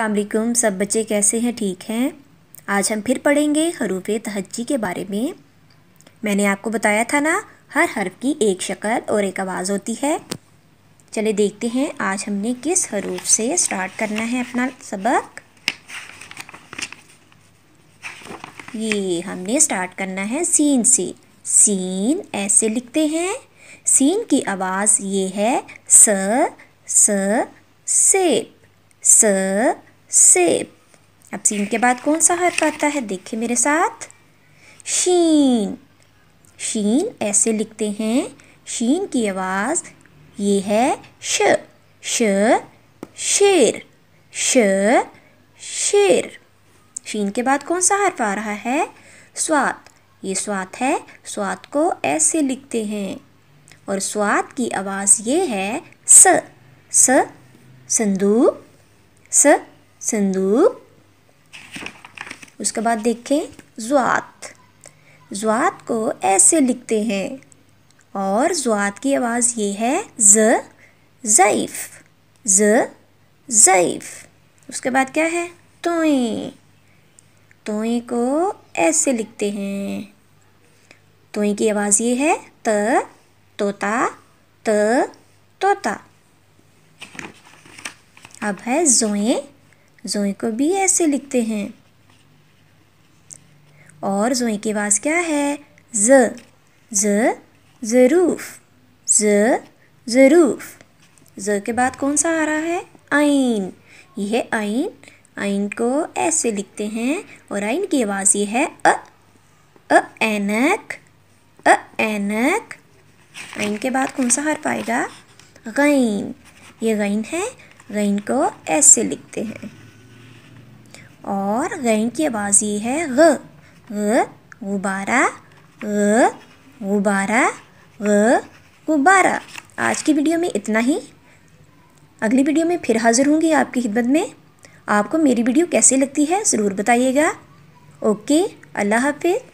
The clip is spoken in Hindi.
असलकुम सब बच्चे कैसे हैं ठीक हैं आज हम फिर पढ़ेंगे हरूफ तहजी के बारे में मैंने आपको बताया था ना हर हर्फ की एक शक्ल और एक आवाज़ होती है चले देखते हैं आज हमने किस हरूफ से स्टार्ट करना है अपना सबक ये हमने स्टार्ट करना है सीन से सीन ऐसे लिखते हैं सीन की आवाज़ ये है स स से स सेब अब सीन के बाद कौन सा हर्फ आता है देखिए मेरे साथ शीन शीन ऐसे लिखते हैं शीन की आवाज़ ये है श श शेर श शेर शीन के बाद कौन सा हर्फ आ रहा है स्वाद ये स्वाद है स्वाद को ऐसे लिखते हैं और स्वाद की आवाज़ ये है स स संदूक स संदूक उसके बाद देखें जुआत जुआत को ऐसे लिखते हैं और जुआत की आवाज़ ये है ज ज़ईफ ज ज़ईफ उसके बाद क्या है तोई तोई को ऐसे लिखते हैं तोई की आवाज़ ये है त तोता त तोता अब है जोए जोए को भी ऐसे लिखते हैं और जोए के पास क्या है ज ज ज़रूफ ज ज़रूफ ज के बाद कौन सा आ रहा है आइन ये आइन आइन को ऐसे लिखते हैं और आइन की आवाज़ ये है अ अ एनक अ एनक आइन के बाद कौन सा हर पाएगा गैन ये गैन है गैन को ऐसे लिखते हैं और गैन की आवाज़ ये है ग ग गुब्बारा ग गुब्बारा ग गुब्बारा आज की वीडियो में इतना ही अगली वीडियो में फिर हाज़िर होंगी आपकी खिदमत में आपको मेरी वीडियो कैसी लगती है ज़रूर बताइएगा ओके अल्लाह हाफिज़